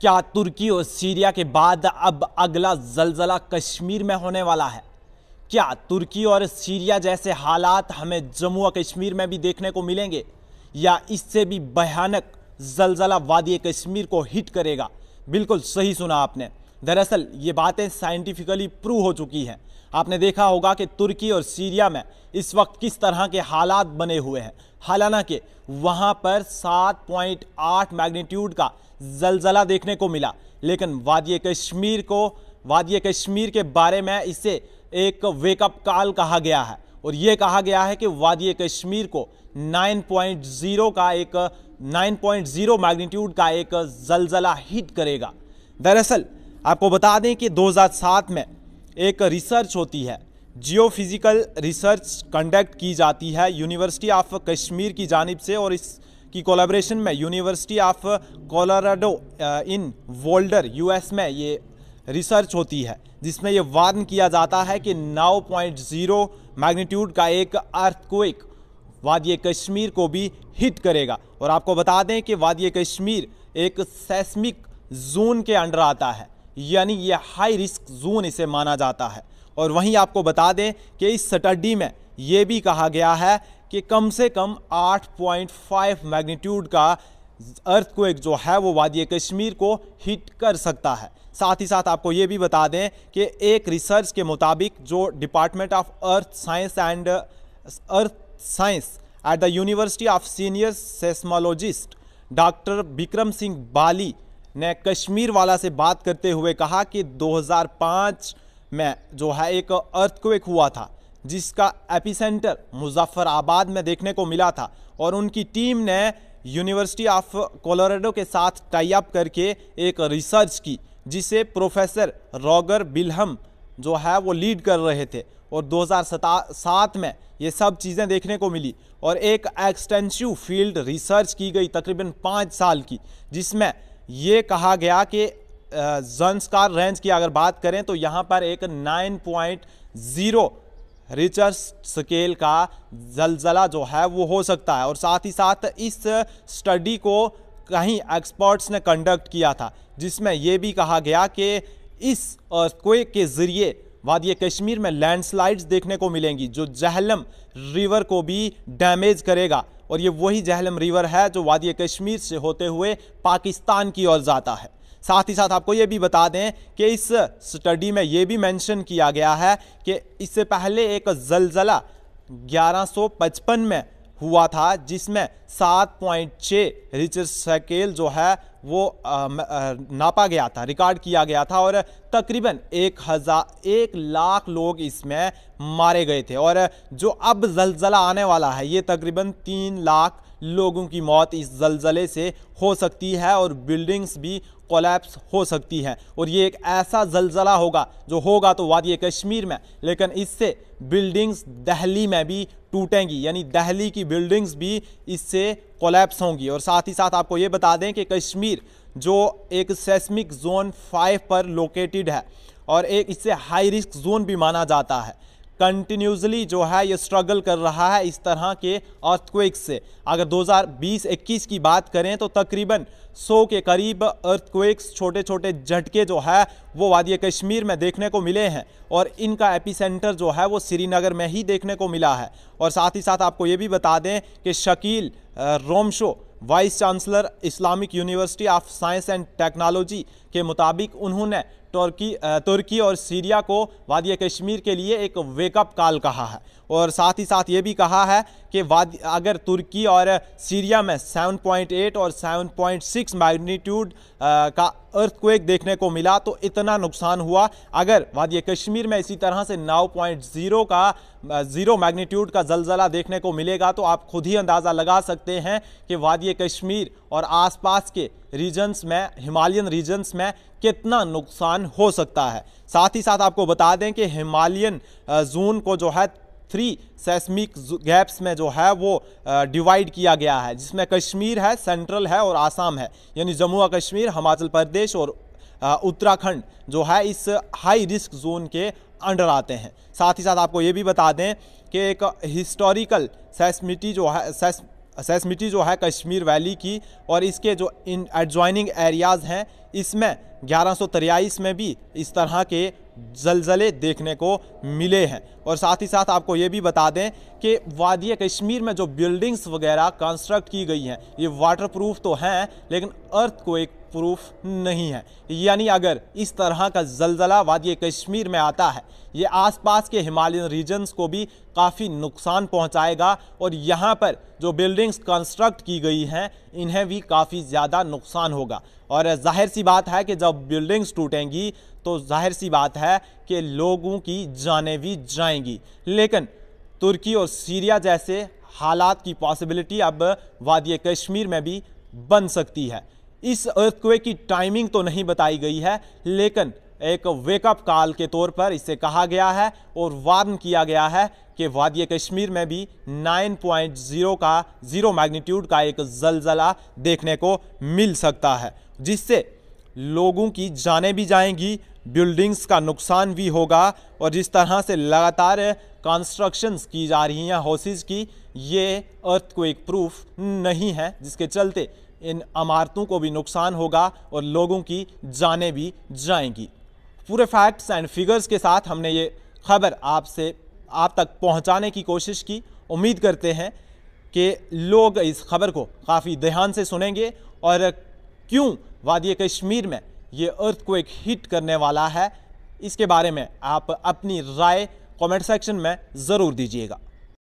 क्या तुर्की और सीरिया के बाद अब अगला जलजला कश्मीर में होने वाला है क्या तुर्की और सीरिया जैसे हालात हमें जम्मू और कश्मीर में भी देखने को मिलेंगे या इससे भी भयानक जलजला वादी कश्मीर को हिट करेगा बिल्कुल सही सुना आपने दरअसल ये बातें साइंटिफिकली प्रूव हो चुकी हैं आपने देखा होगा कि तुर्की और सीरिया में इस वक्त किस तरह के हालात बने हुए हैं हालांकि वहाँ पर 7.8 मैग्नीट्यूड का जलजला देखने को मिला लेकिन वादिय कश्मीर को वादिय कश्मीर के बारे में इसे एक वेकअप कॉल कहा गया है और ये कहा गया है कि वादिय कश्मीर को 9.0 का एक 9.0 मैग्नीट्यूड का एक जलजला हिट करेगा दरअसल आपको बता दें कि 2007 में एक रिसर्च होती है जियोफिजिकल रिसर्च कंडक्ट की जाती है यूनिवर्सिटी ऑफ कश्मीर की जानब से और इस की कोलाब्रेशन में university of Colorado in Boulder US में ये रिसर्च होती है जिसमें ये वार्न किया जाता है कि 9.0 मैग्नीट्यूड का एक अर्थक्वेक वादिय कश्मीर को भी हिट करेगा और आपको बता दें कि वादिय कश्मीर एक सेस्मिक जोन के अंडर आता है यानी ये हाई रिस्क जोन इसे माना जाता है और वहीं आपको बता दें कि इस स्टडी में ये भी कहा गया है कि कम से कम 8.5 मैग्नीट्यूड का अर्थ को एक जो है वो वादी कश्मीर को हिट कर सकता है साथ ही साथ आपको ये भी बता दें कि एक रिसर्च के मुताबिक जो department of earth science and earth science at the university of senior seismologist doctor Bikram Singh Bali ने कश्मीर वाला से बात करते हुए कहा कि 2005 में जो है एक अर्थक्वेक हुआ था जिसका एपिसेंटर मुजफ्फराबाद में देखने को मिला था और उनकी टीम ने यूनिवर्सिटी ऑफ कोलोराडो के साथ टाई अप करके एक रिसर्च की जिसे प्रोफेसर रॉगर बिलहम जो है वो लीड कर रहे थे और दो में ये सब चीज़ें देखने को मिली और एक एक्सटेंसिव फील्ड रिसर्च की गई तकरीबन पाँच साल की जिसमें ये कहा गया कि जंस्कार रेंज की अगर बात करें तो यहाँ पर एक 9.0 रिचर स्केल का जलजला जो है वो हो सकता है और साथ ही साथ इस स्टडी को कहीं एक्सपर्ट्स ने कंडक्ट किया था जिसमें ये भी कहा गया कि इस अर्थक्वेक के ज़रिए वादिय कश्मीर में लैंडस्लाइड्स देखने को मिलेंगी जो जहलम रिवर को भी डैमेज करेगा और ये वही जहलम रिवर है जो वादी कश्मीर से होते हुए पाकिस्तान की ओर जाता है साथ ही साथ आपको ये भी बता दें कि इस स्टडी में ये भी मेंशन किया गया है कि इससे पहले एक जलजला 1155 में हुआ था जिसमें 7.6 रिचर सकेल जो है वो नापा गया था रिकॉर्ड किया गया था और तकरीबन एक हज़ार एक लाख लोग इसमें मारे गए थे और जो अब जलजला आने वाला है ये तकरीबन तीन लाख लोगों की मौत इस जलजले से हो सकती है और बिल्डिंग्स भी कोलैप्स हो सकती हैं और ये एक ऐसा जलजला होगा जो होगा तो वादी कश्मीर में लेकिन इससे बिल्डिंग्स दहली में भी टूटेंगी यानी दहली की बिल्डिंग्स भी इससे कोलैप्स होंगी और साथ ही साथ आपको ये बता दें कि कश्मीर जो एक सेस्मिक जोन फाइव पर लोकेटेड है और एक इससे हाई रिस्क जोन भी माना जाता है कंटिन्यूसली जो है ये स्ट्रगल कर रहा है इस तरह के अर्थक्वेक से अगर 2020-21 की बात करें तो तकरीबन 100 के करीब अर्थक्वेक्स छोटे छोटे झटके जो है वो वादी कश्मीर में देखने को मिले हैं और इनका एपिसेंटर जो है वो श्रीनगर में ही देखने को मिला है और साथ ही साथ आपको ये भी बता दें कि Shakeel Romshoo vice chancellor Islamic university of science and technology के मुताबिक उन्होंने तुर्की तुर्की और सीरिया को वादी कश्मीर के लिए एक वेकअप कॉल कहा है और साथ ही साथ ये भी कहा है कि वाद अगर तुर्की और सीरिया में 7.8 और 7.6 मैग्नीट्यूड का अर्थक्वेक देखने को मिला तो इतना नुकसान हुआ अगर वादी कश्मीर में इसी तरह से 9.0 का ज़ीरो मैग्नीट्यूड का जलजला देखने को मिलेगा तो आप खुद ही अंदाज़ा लगा सकते हैं कि वादी कश्मीर और आसपास के रीजन्स में हिमालयन रीजन्स में कितना नुकसान हो सकता है साथ ही साथ आपको बता दें कि हिमालयन जोन को जो है थ्री सेस्मिक गैप्स में जो है वो डिवाइड किया गया है जिसमें कश्मीर है सेंट्रल है और आसाम है यानी जम्मू और कश्मीर हिमाचल प्रदेश और उत्तराखंड जो है इस हाई रिस्क जोन के अंडर आते हैं साथ ही साथ आपको ये भी बता दें कि एक हिस्टोरिकल सेस्मिटी जो है सेस्म असेसमिटी जो है कश्मीर वैली की और इसके जो इन एडजॉइनिंग एरियाज़ हैं इसमें ग्यारह में भी इस तरह के जलजले देखने को मिले हैं और साथ ही साथ आपको ये भी बता दें कि वादिया कश्मीर में जो बिल्डिंग्स वगैरह कंस्ट्रक्ट की गई हैं ये वाटर प्रूफ तो हैं लेकिन अर्थ को एक प्रूफ नहीं है यानी अगर इस तरह का जलजला वादी कश्मीर में आता है ये आसपास के हिमालयन रीजन्स को भी काफ़ी नुकसान पहुंचाएगा और यहाँ पर जो बिल्डिंग्स कंस्ट्रक्ट की गई हैं इन्हें भी काफ़ी ज़्यादा नुकसान होगा और जाहिर सी बात है कि जब बिल्डिंग्स टूटेंगी तो जाहिर सी बात है कि लोगों की जानें भी जाएंगी लेकिन तुर्की और सीरिया जैसे हालात की पॉसिबिलिटी अब वादी कश्मीर में भी बन सकती है इस अर्थक्वे की टाइमिंग तो नहीं बताई गई है लेकिन एक वेकअप कॉल के तौर पर इसे कहा गया है और वार्न किया गया है कि वादी कश्मीर में भी 9.0 का ज़ीरो मैग्नीट्यूड का एक जलजला देखने को मिल सकता है जिससे लोगों की जानें भी जाएंगी बिल्डिंग्स का नुकसान भी होगा और जिस तरह से लगातार कंस्ट्रक्शंस की जा रही हैं हाउसेज की ये अर्थक्वेक प्रूफ नहीं है जिसके चलते इन अमारतों को भी नुकसान होगा और लोगों की जानें भी जाएंगी पूरे फैक्ट्स एंड फिगर्स के साथ हमने ये खबर आपसे आप तक पहुंचाने की कोशिश की उम्मीद करते हैं कि लोग इस खबर को काफ़ी ध्यान से सुनेंगे और क्यों वादी कश्मीर में ये अर्थ को एक हिट करने वाला है इसके बारे में आप अपनी राय कमेंट सेक्शन में ज़रूर दीजिएगा